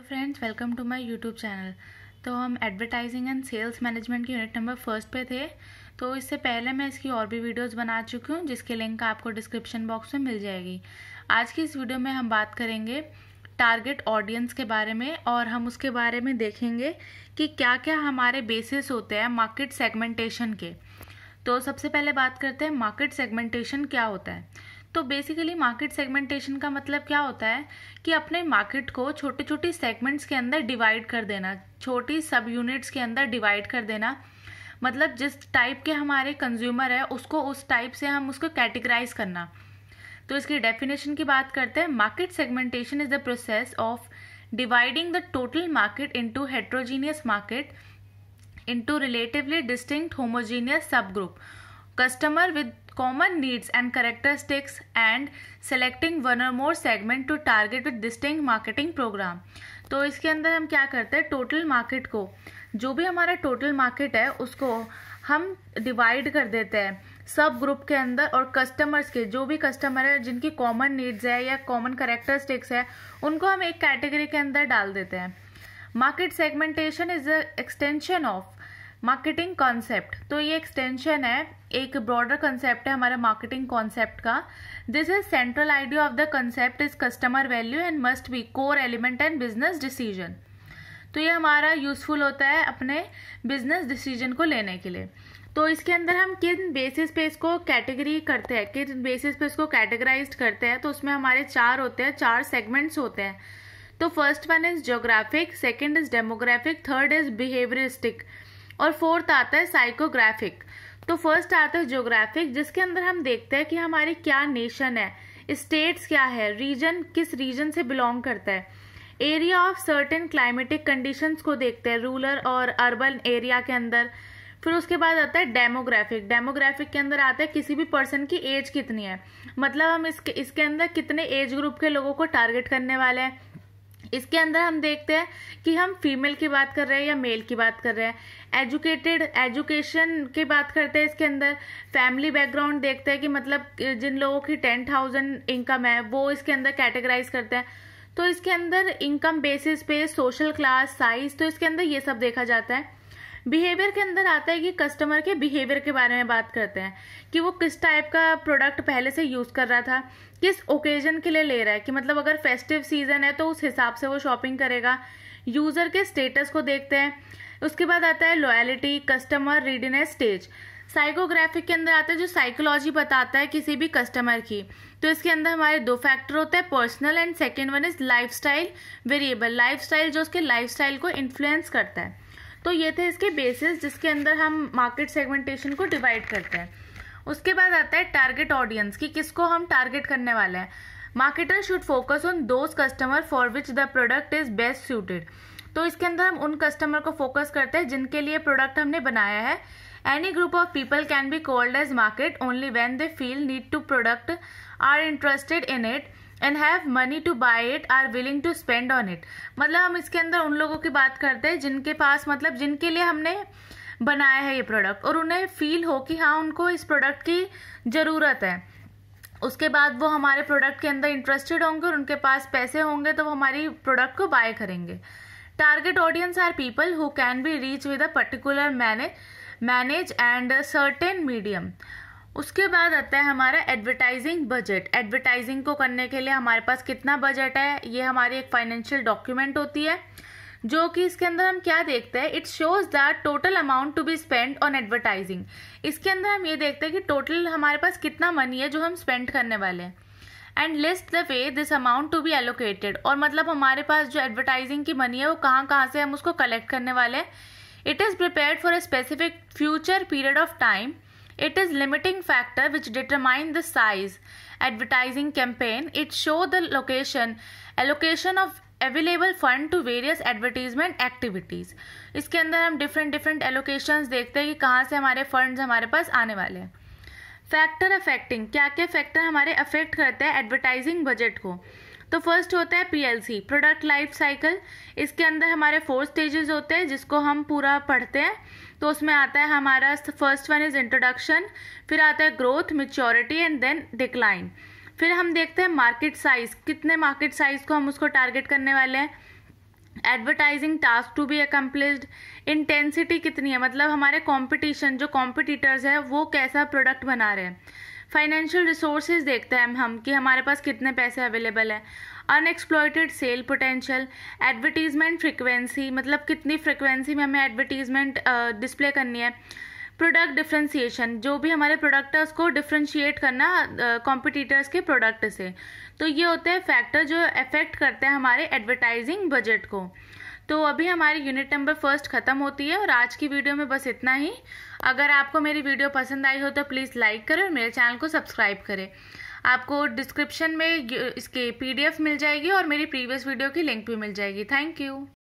तो friends welcome to my YouTube channel तो हम एडवर्टाइजिंग एंड सेल्स मैनेजमेंट के यूनिट नंबर फर्स्ट पे थे तो इससे पहले मैं इसकी और भी वीडियोस बना चुकी हूँ जिसके लिंक आपको डिस्क्रिप्शन बॉक्स में मिल जाएगी आज की इस वीडियो में हम बात करेंगे टारगेट ऑडियंस के बारे में और हम उसके बारे में देखेंगे कि क्या क्या हमारे बेसिस होते हैं मार्केट सेगमेंटेशन के तो सबसे पहले बात करते हैं मार्केट सेगमेंटेशन क्या होता है तो बेसिकली मार्केट सेगमेंटेशन का मतलब क्या होता है कि अपने मार्केट को छोटे छोटे सेगमेंट्स के अंदर डिवाइड कर देना छोटी सब यूनिट्स के अंदर डिवाइड कर देना मतलब जिस टाइप के हमारे कंज्यूमर है उसको उस टाइप से हम उसको कैटेगराइज करना तो इसकी डेफिनेशन की बात करते हैं market segmentation is the process of dividing the total market into heterogeneous market into relatively distinct homogeneous sub group customer with common needs and characteristics and selecting one or more segment to target with distinct marketing program तो इसके अंदर हम क्या करते हैं total market को जो भी हमारा टोटल मार्केट है उसको हम डिवाइड कर देते हैं सब ग्रुप के अंदर और कस्टमर्स के जो भी कस्टमर है जिनकी कॉमन नीड्स है या कॉमन करेक्टरिस्टिक्स है उनको हम एक कैटेगरी के अंदर डाल देते हैं market segmentation is a extension of marketing concept तो ये एक्सटेंशन है एक ब्रॉडर कंसेप्ट है हमारे मार्केटिंग कॉन्सेप्ट का this is central idea of the concept is customer value and must be core element and business decision तो ये हमारा यूजफुल होता है अपने बिजनेस डिसीजन को लेने के लिए तो इसके अंदर हम किन बेसिस पे इसको कैटेगरी करते हैं किन बेसिस पे इसको कैटेगराइज करते हैं तो उसमें हमारे चार होते हैं चार सेगमेंट्स होते हैं तो first one is geographic second is demographic third is behavioristic और फोर्थ आता है साइकोग्राफिक तो फर्स्ट आता है जोग्राफिक जिसके अंदर हम देखते हैं कि हमारी क्या नेशन है स्टेट्स क्या है रीजन किस रीजन से बिलोंग करता है area of certain climatic conditions को देखते हैं रूरल और अर्बन एरिया के अंदर फिर उसके बाद आता है डेमोग्राफिक डेमोग्राफिक के अंदर आता है किसी भी पर्सन की एज कितनी है मतलब हम इसके इसके अंदर कितने एज ग्रुप के लोगों को टारगेट करने वाले हैं इसके अंदर हम देखते हैं कि हम फीमेल की बात कर रहे हैं या मेल की बात कर रहे हैं एजुकेटेड एजुकेशन की बात करते हैं इसके अंदर फैमिली बैकग्राउंड देखते हैं कि मतलब जिन लोगों की टेन थाउजेंड इनकम है वो इसके अंदर कैटेगराइज करते हैं तो इसके अंदर इनकम बेसिस पे सोशल क्लास साइज तो इसके अंदर ये सब देखा जाता है बिहेवियर के अंदर आता है कि कस्टमर के बिहेवियर के बारे में बात करते हैं कि वो किस टाइप का प्रोडक्ट पहले से यूज़ कर रहा था किस ओकेजन के लिए ले रहा है कि मतलब अगर फेस्टिव सीजन है तो उस हिसाब से वो शॉपिंग करेगा यूज़र के स्टेटस को देखते हैं उसके बाद आता है loyalty customer readiness stage psychographic के अंदर आता है जो साइकोलॉजी बताता है किसी भी कस्टमर की तो इसके अंदर हमारे दो फैक्टर होते हैं personal and second one is life style variable life style जो उसके लाइफ स्टाइल को इन्फ्लुएंस करता है तो ये थे इसके बेसिस जिसके अंदर हम मार्केट सेगमेंटेशन को डिवाइड करते हैं उसके बाद आता है टारगेट ऑडियंस कि किसको हम टारगेट करने वाले हैं marketer should focus on those customer for which the product is best suited तो इसके अंदर हम उन कस्टमर को फोकस करते हैं जिनके लिए प्रोडक्ट हमने बनाया है any group of people can be called as market only when they feel need to product are interested in it and have money to buy it are willing to spend on it मतलब हम इसके अंदर उन लोगों की बात करते हैं जिनके पास मतलब जिनके लिए हमने बनाया है ये प्रोडक्ट और उन्हें फील हो कि हाँ उनको इस प्रोडक्ट की ज़रूरत है उसके बाद वो हमारे प्रोडक्ट के अंदर इंटरेस्टेड होंगे और उनके पास पैसे होंगे तो वो हमारी प्रोडक्ट को बाय करेंगे target audience are people who can be reach with a particular manage manage and certain medium उसके बाद आता है हमारा एडवर्टाइजिंग बजट एडवर्टाइजिंग को करने के लिए हमारे पास कितना बजट है ये हमारी एक फाइनेंशियल डॉक्यूमेंट होती है जो कि इसके अंदर हम क्या देखते हैं it shows that total amount to be spend on advertising इसके अंदर हम ये देखते हैं कि टोटल हमारे पास कितना मनी है जो हम स्पेंड करने वाले हैं and list the way this amount to be allocated और मतलब हमारे पास जो एडवर्टाइजिंग की मनी है वो कहाँ कहाँ से हम उसको कलेक्ट करने वाले हैं it is prepare for a specific future period of time It is limiting factor which determine the size. Advertising campaign, it show the location, allocation of available fund to various advertisement activities इसके अंदर हम different different allocation देखते हैं कि कहाँ से हमारे fund हमारे पास आने वाले हैं फैक्टर अफेक्टिंग क्या क्या फैक्टर हमारे अफेक्ट करते हैं एडवर्टाइजिंग बजट को तो फर्स्ट होता है पीएलसी प्रोडक्ट लाइफ साइकिल इसके अंदर हमारे फोर स्टेजेस होते हैं जिसको हम पूरा पढ़ते हैं तो उसमें आता है हमारा फर्स्ट वन इज इंट्रोडक्शन फिर आता है growth maturity and then decline फिर हम देखते हैं मार्केट साइज कितने मार्केट साइज को हम उसको टारगेट करने वाले हैं advertising task to be accomplished intensity कितनी है मतलब हमारे कॉम्पिटिशन जो कॉम्पिटिटर्स है वो कैसा प्रोडक्ट बना रहे हैं फाइनेंशियल रिसोर्सेज देखते हैं हम कि हमारे पास कितने पैसे अवेलेबल हैं unexploited sale potential advertisement frequency मतलब कितनी फ्रिक्वेंसी में हमें एडवर्टीजमेंट डिस्प्ले करनी है प्रोडक्ट डिफ्रेंसीशन जो भी हमारे प्रोडक्ट है उसको डिफ्रेंशिएट करना कॉम्पिटिटर्स के प्रोडक्ट से तो ये होते हैं फैक्टर जो अफेक्ट करते हैं हमारे एडवर्टाइजिंग बजट को तो अभी हमारी यूनिट नंबर फर्स्ट ख़त्म होती है और आज की वीडियो में बस इतना ही अगर आपको मेरी वीडियो पसंद आई हो तो प्लीज़ लाइक करें और मेरे चैनल को सब्सक्राइब करें आपको डिस्क्रिप्शन में इसके पीडीएफ मिल जाएगी और मेरी प्रीवियस वीडियो की लिंक भी मिल जाएगी थैंक यू